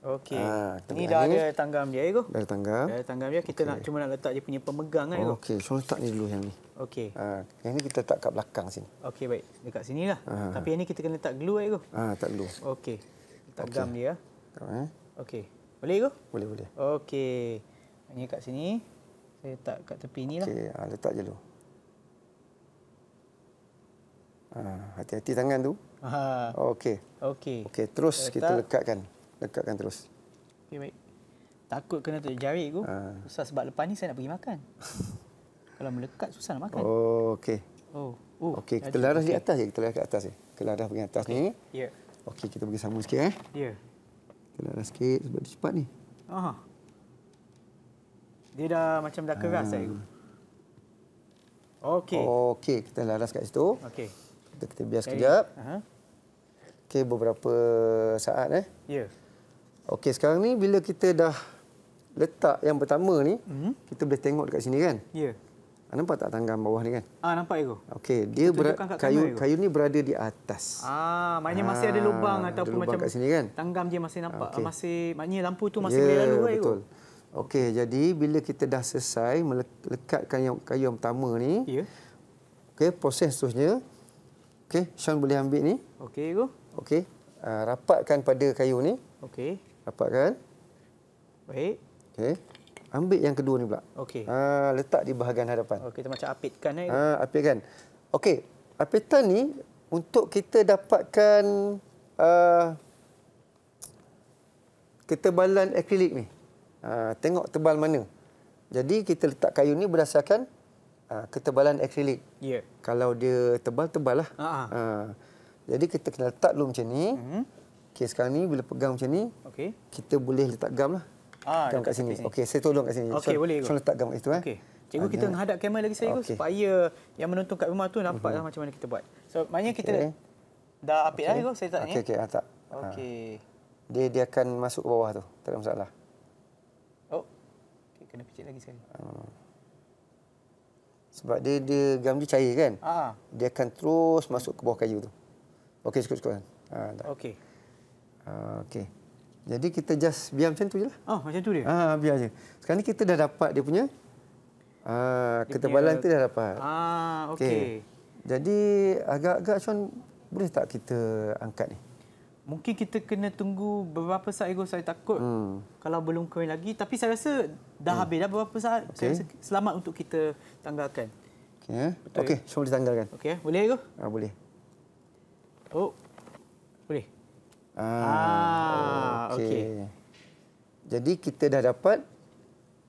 Okey. Ha, ah, ini dah ni. ada tanggam dia, Ego. Dah tanggam. Dah tanggam dia. Kita okay. nak cuma nak letak dia punya pemegang, lah, Ego. Okey, so letak ni dulu yang ni. Okey. Ha, yang ni kita letak kat belakang sini. Okey, baik. Dekat sini lah. Ah. Tapi yang ni kita kena letak glue, Ego. Ah, tak glue. Okey. Letak okay. gam dia. Eh. Okey. Boleh, Ego? Boleh, boleh. Okey. Ini kat sini. Saya letak kat tepi ni lah. Okey, ha, letak je dulu. Hati-hati tangan tu. Ha. Okey. Okey. Okey, terus kita lekatkan lekatkan terus. Okey baik. Takut kena terjerit aku. Ha. Susah sebab lepas ni saya nak pergi makan. *laughs* Kalau melekat susah nak makan. Oh okey. Oh. Oh. Okey, kita laras okay. di atas ya, kita laras ke atas ya. Kita laras pergi atas okay. ni. Ya. Yeah. Okey, kita pergi sama sikit eh. Ya. Yeah. Kita laras sikit sebab dia cepat ni. Aha. Dia dah macam dah keras ah. saya. Ha. Okey. Okey, kita laras kat situ. Okey. Kita, kita bias okay. kejap. Aha. Okey, beberapa saat eh. Ya. Yeah. Okey, sekarang ni bila kita dah letak yang pertama ni, mm -hmm. kita boleh tengok dekat sini kan? Ya. Yeah. Nampak tak tangga bawah ni kan? Ah, nampak ego. Okey, dia kayu kamera, kayu ni berada di atas. Ah, maknanya ah, masih ada ah, lubang ada ataupun lubang macam sini, kan? tanggam je masih nampak. Okay. Masih maknanya lampu tu masih yeah, boleh lalu ego. Okey, jadi bila kita dah selesai melekatkan yang kayu yang pertama ni, ya. Yeah. Okey, proses seterusnya. Okey, Sean boleh ambil ni. Okey, ego. Okey. Uh, rapatkan pada kayu ni. Okey. Dapat kan? Baik. Okey. Ambil yang kedua ni pula. Okey. Ha, letak di bahagian hadapan. Okey, macam apitkan eh. Ha, apitkan. Okey. Apitan ni untuk kita dapatkan uh, ketebalan akrilik ni. Ha, tengok tebal mana. Jadi kita letak kayu ni berdasarkan uh, ketebalan akrilik. Ya. Yeah. Kalau dia tebal, tebal lah. Uh ha, -huh. Ha. ha. Jadi kita kena letak dulu macam ni. Uh mhm. -huh. Okey, sekarang ni bila pegang macam ni, okay. kita boleh letak gam lah. Ah, gam kat sini. sini. Okey, saya tolong kat sini. Okey, so, boleh. Cuma letak gam kat situ. Okay. Eh. Cikgu, kita menghadap kamera lagi saya okay. supaya yang menonton kat rumah tu mhm. nampaklah uh-huh. macam mana kita buat. So, maknanya okay. kita dah apik okay. lah, Cikgu. Saya tak okay, ni. Eh. Okey, okey. Ah, tak. Okey. Ha. Dia dia akan masuk ke bawah tu. Tak ada masalah. Oh. Okay, kena picit lagi sekali. Hmm. Sebab dia, dia gam dia cair kan? Ah. Dia akan terus masuk ke bawah kayu tu. Okey, cukup-cukup. Ha, Okey. Okey. Jadi kita just biar macam tu je lah. Oh, macam tu dia? Ah biar je. Sekarang ni kita dah dapat dia punya uh, dia ketebalan punya... tu dah dapat. Ah, okey. Okay. Jadi agak-agak Sean, boleh tak kita angkat ni? Mungkin kita kena tunggu beberapa saat ego saya takut hmm. kalau belum kering lagi. Tapi saya rasa dah hmm. habis dah beberapa saat. Okay. Saya rasa selamat untuk kita tanggalkan. Okey, eh? okay. Sean boleh tanggalkan. Okey, eh? boleh ego? Ah, boleh. Oh, Ah, ah okey. Okay. Jadi kita dah dapat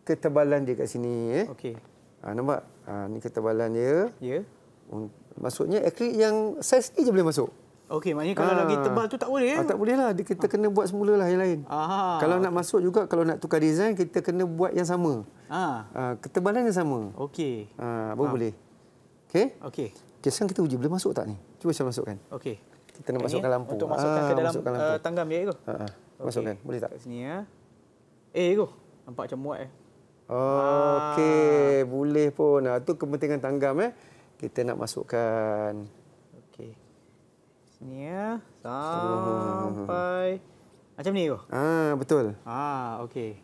ketebalan dia kat sini eh. Okey. Ah nampak? Ah ni ketebalan dia. Ya. Yeah. Maksudnya akrilik yang saiz ni je boleh masuk. Okey, maknanya kalau ah. lagi tebal tu tak boleh ya? Ah, tak boleh lah. Kita ah. kena buat semula lah yang lain. Aha, kalau nak masuk juga, kalau nak tukar design, kita kena buat yang sama. Ah. Ah, ketebalan yang sama. Okey. Ah, baru ah. boleh. Okey? Okey. Okay, sekarang kita uji boleh masuk tak ni? Cuba saya masukkan. Okey. Kita nak masukkan ya? lampu. Untuk ah, masukkan ah, ke dalam masukkan Uh, tanggam ya, Ego? Ha, ha. Masukkan. Boleh tak? Sini, ya. Eh, Ego. Nampak macam muat. Eh. Oh, ah. Okey. Boleh pun. Itu ah, ha, kepentingan tanggam. Eh. Kita nak masukkan. Okey. Sini, ya. Sampai. Macam ni, Ego? Ah, betul. Ah, Okey.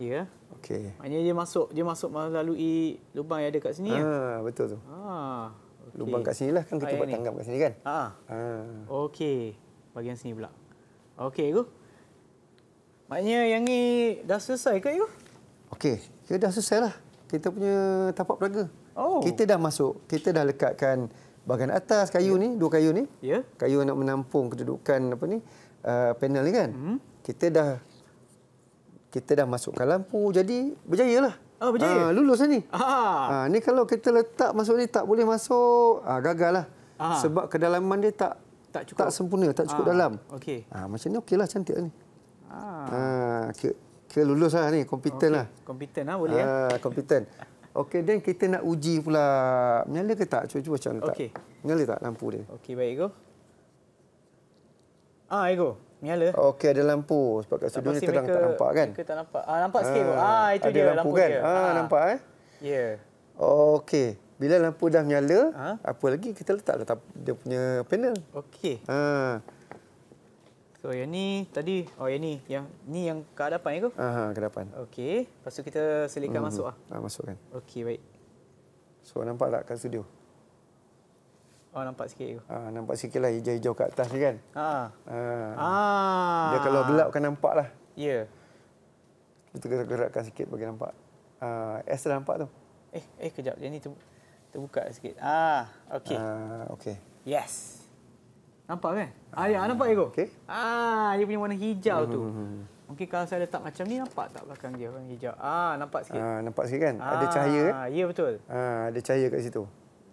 Ya. Okey. Maknanya dia masuk, dia masuk melalui lubang yang ada kat sini. Ha, ya? Ah, betul tu. Ha. Okay. Lubang kat sini lah kan kita Ayat buat tanggap kat sini kan. Ha. ha. Okey. Bahagian sini pula. Okey, Igu. Maknanya yang ni dah selesai ke, Igu? Okey. Dia ya dah selesai lah. Kita punya tapak peraga. Oh. Kita dah masuk. Kita dah lekatkan bahagian atas kayu yeah. ni, dua kayu ni. Ya. Yeah. Kayu nak menampung kedudukan apa ni, uh, panel ni kan. Mm. Kita dah kita dah masukkan lampu. Jadi, berjaya lah. Oh, ah, berjaya? Ah, ha, lulus lah ni. Ha, ni kalau kita letak masuk ni, tak boleh masuk, ha, gagal lah. Aha. Sebab kedalaman dia tak tak, cukup. tak sempurna, tak cukup ha. dalam. Okay. Ha, macam ni lah cantik lah ni. Ha. Ha, ke, ke lulus lah ni, kompeten okay. lah. Kompeten lah, boleh ya? Ha, kompeten. Okey, then kita nak uji pula. Nyala ke tak? Cuba cuba macam letak. Okay. Nyala tak lampu dia? Okey, baik, Ego. Ah, Ego. Menyala. Okey, ada lampu. Sebab kat studio ni terang mereka, tak nampak kan? Mereka tak nampak. Ah, nampak ah, sikit. Ah, ah itu ada dia. Lampu, kan? Dia. Ah, ah, nampak eh? Ya. Yeah. Okey. Bila lampu dah menyala, ah? apa lagi kita letak letak dia punya panel. Okey. Ah. So, yang ni tadi. Oh, yang ni. Yang ni yang ke hadapan ya, ke? Ah, ha, ke hadapan. Okey. Lepas kita selitkan mm -hmm. masuk. Ah, ah masukkan. Okey, baik. So, nampak tak kat studio? Oh nampak sikit tu. Ha, nampak sikit lah hijau-hijau kat atas ni kan. Ha. Ha. Dia kalau gelap kan nampak lah. Ya. Yeah. Kita gerakkan sikit bagi nampak. Ha, S dah nampak tu. Eh, eh kejap. Dia ni terbuka sikit. Ah, ha, okey. Ha, okey. Yes. Nampak kan? Ah, ya, nampak ego. Okey. Ah, dia punya warna hijau tu. Hmm. Mungkin kalau saya letak macam ni nampak tak belakang dia warna hijau. Ah, nampak sikit. Ah, nampak sikit kan? Ah, ada cahaya kan? Ah, ya betul. Ah, ada cahaya kat situ.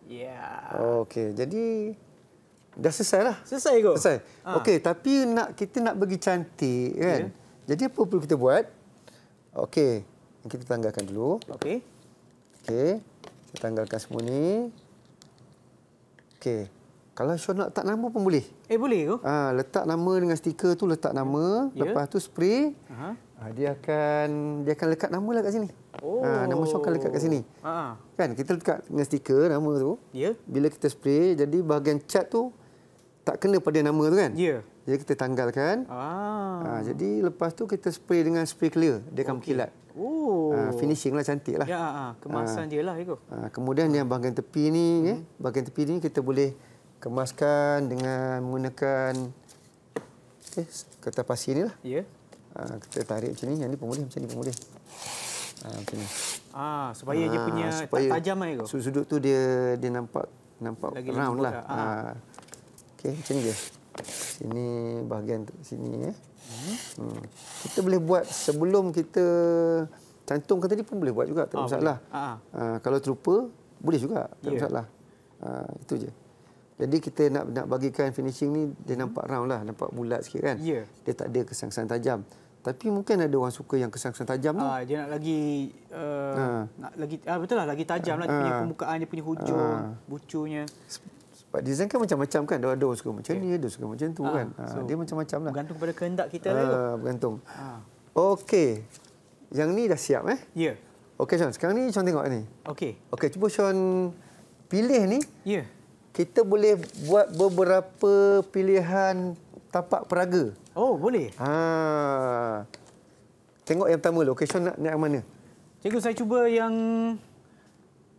Yeah. Okey, jadi dah selesai lah. Selesai ke? Selesai. Ha. Okey, tapi nak kita nak bagi cantik ya. kan. Yeah. Jadi apa perlu kita buat? Okey, kita tanggalkan dulu. Okey. Okey, kita tanggalkan semua ni. Okey. Kalau Sean nak letak nama pun boleh. Eh boleh ke? Ha, letak nama dengan stiker tu letak nama, yeah. lepas tu spray. ha, dia akan dia akan lekat namalah kat sini. Ah, oh. Ha, nama syok akan lekat kat sini. Ha. Kan kita letak dengan stiker nama tu. Yeah. Bila kita spray jadi bahagian cat tu tak kena pada nama tu kan? Ya. Yeah. Jadi kita tanggalkan. Ah. Ha, jadi lepas tu kita spray dengan spray clear dia akan okay. kilat. Oh. Ha, finishing lah cantik lah. Ya, ha, kemasan ha. dia lah itu. kemudian yang bahagian tepi ni, hmm. eh, bahagian tepi ni kita boleh kemaskan dengan menggunakan eh, kertas pasir ni lah. Ya. Yeah. Ha, kita tarik macam ni, yang ni pun boleh, macam ni pun Ah, macam ni. Ah, supaya ha, dia ah, punya supaya tajam air lah tu. Sudut tu dia dia nampak nampak Lagi round lah. Ha. Ha. Okey, macam ni dia. Sini bahagian sini ya. Hmm. Hmm. Kita boleh buat sebelum kita cantumkan tadi pun boleh buat juga, tak ada masalah. Ha. Ha, kalau terlupa, boleh juga, tak yeah. masalah. Ha, itu je. Jadi kita nak nak bagikan finishing ni dia nampak round lah, nampak bulat sikit kan. Yeah. Dia tak ada kesan-kesan tajam. Tapi mungkin ada orang suka yang kesan-kesan tajam tu. Ah, dia nak lagi... Uh, ha. nak lagi ah, betul lah, lagi tajam lah. Dia punya ah. permukaan, dia punya hujung, ha. bucunya. Sebab desain kan macam-macam kan. Ada orang suka macam okay. ni, ada suka macam tu ha. kan. Ha. So, dia macam-macam lah. Bergantung kepada kehendak kita ha. lah. Ha. Bergantung. Ha. Okey. Yang ni dah siap eh? Ya. Yeah. Okey, Sean. Sekarang ni Sean tengok ni. Okey. Okey, cuba Sean pilih ni. Ya. Yeah. Kita boleh buat beberapa pilihan tapak peraga. Oh, boleh. Ha. Tengok yang pertama, location nak nak mana? Cikgu saya cuba yang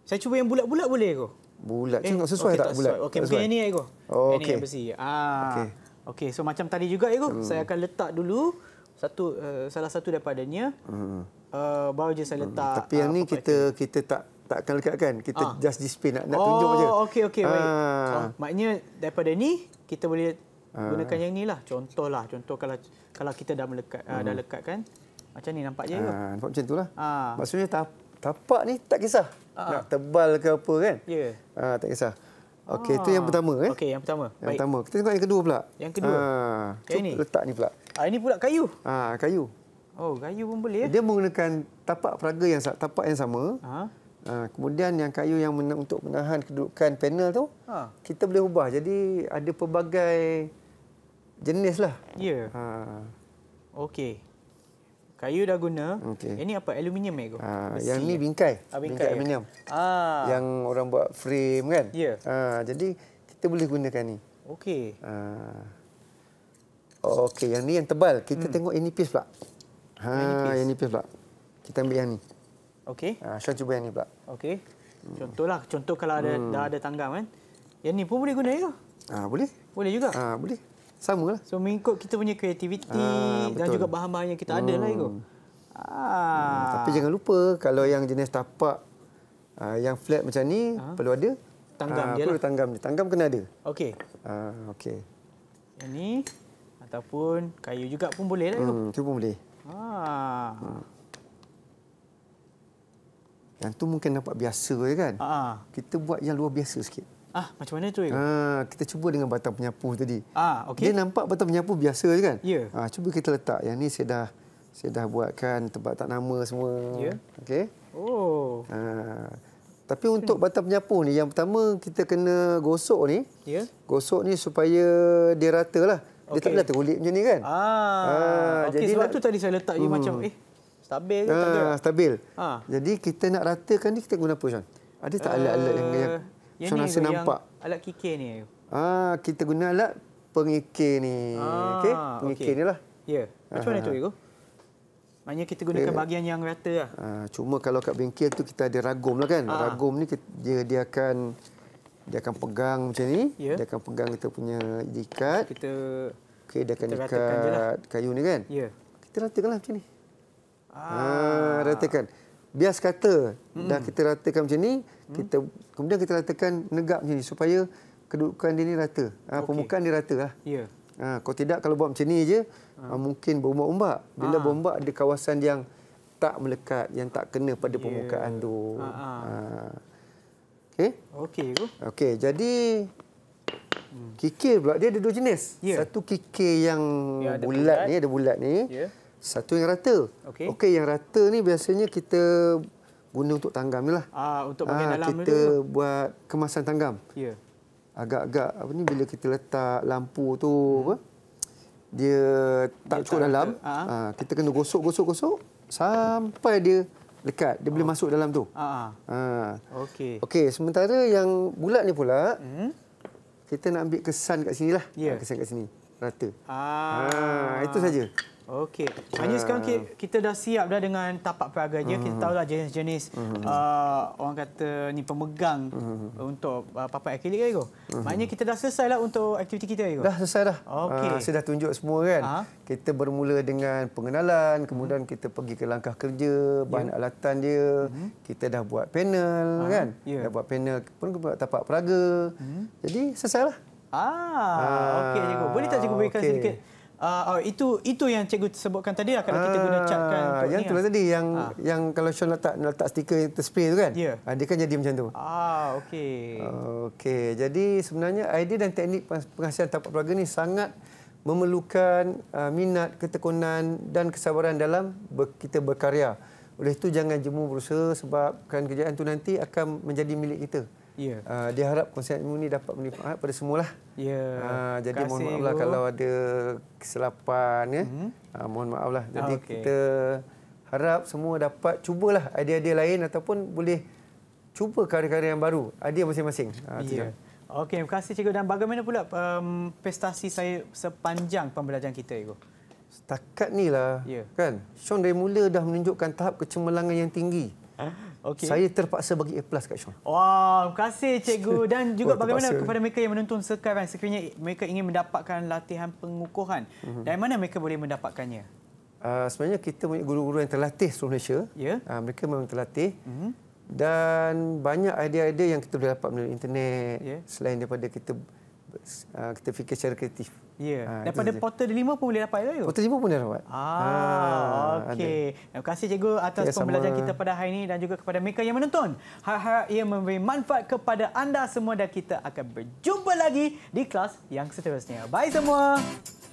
saya cuba yang bulat-bulat boleh ke? Bulat. Eh, Cikgu sesuai okay, tak, tak bulat? Okey, oh, okey yang ni ego. Oh, okey. Ini yang besi. Ah. Okey. Okey, so macam tadi juga ego, hmm. saya akan letak dulu satu uh, salah satu daripadanya. Hmm. Uh, baru je saya hmm. letak. Hmm. Tapi yang uh, ni kita lagi. kita tak tak akan lekatkan. Kita ah. just display nak nak oh, tunjuk aja. Oh, okey okey baik. Ah. ah. maknanya daripada ni kita boleh Ah. gunakan yang inilah lah contoh lah kalau kalau kita dah melekat uh, dah hmm. lekat kan macam ni nampak je uh, nampak macam itulah uh. maksudnya tapak ni tak kisah uh. nak tebal ke apa kan yeah. Ya. uh, tak kisah okey uh. itu yang pertama eh okey yang pertama yang Baik. pertama kita tengok yang kedua pula yang kedua uh, yang ini letak ni pula uh, ini pula kayu ah uh, kayu oh kayu pun boleh eh? dia menggunakan tapak peraga yang tapak yang sama uh. kemudian yang kayu yang untuk menahan kedudukan panel tu, ha. kita boleh ubah. Jadi ada pelbagai jenis lah. Ya. Yeah. Ha. Okey. Kayu dah guna. Okay. Ini apa? Aluminium eh? Ha. Yang ni bingkai. Ha, bingkai. Bingkai ya. aluminium. Ha. Yang orang buat frame kan? Ya. Yeah. Ha. Jadi, kita boleh gunakan ni. Okey. Ha. Okey, yang ni yang tebal. Kita hmm. tengok ini piece pula. Ha, piece. yang ni piece pula. Kita ambil yang ni. Okey. Ha, Saya cuba yang ni pula. Okey. Contohlah, contoh kalau ada hmm. dah ada tanggam kan. Yang ni pun boleh guna ya? Ah, ha, boleh. Boleh juga. Ah, ha, boleh sama lah. So mengikut kita punya kreativiti uh, ah, dan juga bahan-bahan yang kita hmm. ada lah itu. Hmm, ah. Hmm, tapi jangan lupa kalau yang jenis tapak uh, yang flat macam ni ha? perlu ada tanggam uh, dia. Perlu lah. tanggam dia. Tanggam kena ada. Okey. Ah uh, okey. Ini ataupun kayu juga pun boleh lah. Hmm, itu pun boleh. Ah. Hmm. Yang tu mungkin nampak biasa je kan? Ah. Kita buat yang luar biasa sikit. Ah, macam mana tu? Ah, kita cuba dengan batang penyapu tadi. Ah, okey. Dia nampak batang penyapu biasa je kan? Ya. Ah, cuba kita letak. Yang ni saya dah saya dah buatkan tempat tak nama semua. Ya. Okey. Oh. Ah. Tapi untuk batang penyapu ni yang pertama kita kena gosok ni. Ya. Gosok ni supaya dia rata lah. Dia okay. tak boleh terulit macam ni kan? Ah. ah okay, jadi sebab nak... tu tadi saya letak dia hmm. macam eh stabil ke ah, Ah, stabil. Ah. Jadi kita nak ratakan ni kita guna apa, Sean? Ada tak eh, alat-alat uh... yang, yang yang so, ni rasa nampak. Yang alat kikir ni. Ah, kita guna alat pengikir ni. Ah, okey, pengikir okay. nilah. Ya. Yeah. Macam mana tu ah. ego? Maknanya kita gunakan okay. bahagian yang rata lah. Ah, cuma kalau kat bengkel tu kita ada ragum lah kan. Ah. Ragum ni dia dia akan dia akan pegang macam ni. Yeah. Dia akan pegang kita punya ikat. Kita okey dia akan lah. ikat kayu ni kan? Ya. Yeah. Kita ratakanlah macam ni. Ah, ah ratakan bias kata hmm. dah kita ratakan macam ni hmm. kita kemudian kita ratakan negap macam ni supaya kedudukan dia ni rata ha, ah, okay. permukaan dia rata lah yeah. Ya. ha, kalau tidak kalau buat macam ni je ha. mungkin berombak-ombak bila ha. berombak di kawasan yang tak melekat yang tak kena pada ya. permukaan tu yeah. ha. okey okey okey jadi hmm. kikir pula dia ada dua jenis yeah. satu kikir yang ya, bulat, bulat ni ada bulat ni yeah. Satu yang rata. Okey. Okey, yang rata ni biasanya kita guna untuk tanggam lah. Ah, untuk bahagian dalam Kita itu. buat kemasan tanggam. Ya. Agak-agak apa ni bila kita letak lampu tu hmm. apa? Dia tak dia cukup tak dalam. Ha, kita kena gosok-gosok-gosok sampai dia lekat, dia oh. boleh ah. masuk dalam tu. Ha. Okey. Okey, sementara yang bulat ni pula, hmm. kita nak ambil kesan kat sinilah. Yeah. Ya. Kesan kat sini rata. Ah, ha, itu saja. Okey. Maknanya sekarang ah. kita dah siap dah dengan tapak peraga dia. Kita hmm. tahu lah jenis-jenis hmm. uh, orang kata ni pemegang hmm. untuk uh, papan akrilik kan Ego? Maknanya kita dah selesai lah untuk aktiviti kita Ego? Dah selesai dah. Okey. Uh, saya dah tunjuk semua kan. Ha? Kita bermula dengan pengenalan, kemudian kita pergi ke langkah kerja, bahan yeah. alatan dia. Kita dah buat panel ha? kan. Yeah. Dah buat panel pun buat tapak peraga. Hmm. Jadi selesai lah. Ah, ah okey cikgu. Boleh tak cikgu berikan okay. sedikit Uh, oh, itu itu yang cikgu sebutkan tadi lah kalau kita guna ah, cat kan untuk yang ni. Yang lah. tadi yang ah. yang kalau Sean letak letak stiker yang terspray tu kan? Yeah. Ya. Uh, dia kan jadi macam tu. Ah, okey. Okey. Jadi sebenarnya idea dan teknik penghasilan tapak pelaga ni sangat memerlukan uh, minat, ketekunan dan kesabaran dalam ber, kita berkarya. Oleh itu jangan jemu berusaha sebab kerjaan tu nanti akan menjadi milik kita. Yeah. Ya. Uh, dia harap konsep ini dapat manfaat pada semualah. Yeah. Ya. Uh, jadi kasih, mohon maaflah kalau ada kesilapan. Ya. Mm-hmm. Uh, mohon maaflah. Jadi ah, okay. kita harap semua dapat cubalah idea-idea lain ataupun boleh cuba karya-karya yang baru. Idea masing-masing. Uh, yeah. Ya. Okey, terima kasih cikgu. Dan bagaimana pula um, prestasi saya sepanjang pembelajaran kita, cikgu? Setakat ni lah. Yeah. Kan? Sean dari mula dah menunjukkan tahap kecemerlangan yang tinggi. Huh? Ah. Okay. Saya terpaksa bagi A+ kat Sean. Wah, wow, terima kasih cikgu *laughs* dan juga bagaimana kepada mereka yang menonton sekarang sekiranya mereka ingin mendapatkan latihan pengukuhan. Mm -hmm. Dari mana mereka boleh mendapatkannya? Uh, sebenarnya kita punya guru-guru yang terlatih seluruh Malaysia. Yeah. Ya. Uh, mereka memang terlatih. Mm -hmm. Dan banyak idea-idea yang kita boleh dapat melalui internet yeah. selain daripada kita uh, kita fikir secara kreatif. Ya. Ha, Daripada portal lima pun boleh dapat ya? Portal lima pun dah dapat. Ah, ha, okey. Terima kasih cikgu atas ya, pembelajaran sama. kita pada hari ini dan juga kepada mereka yang menonton. Harap-harap ia memberi manfaat kepada anda semua dan kita akan berjumpa lagi di kelas yang seterusnya. Bye semua. Bye.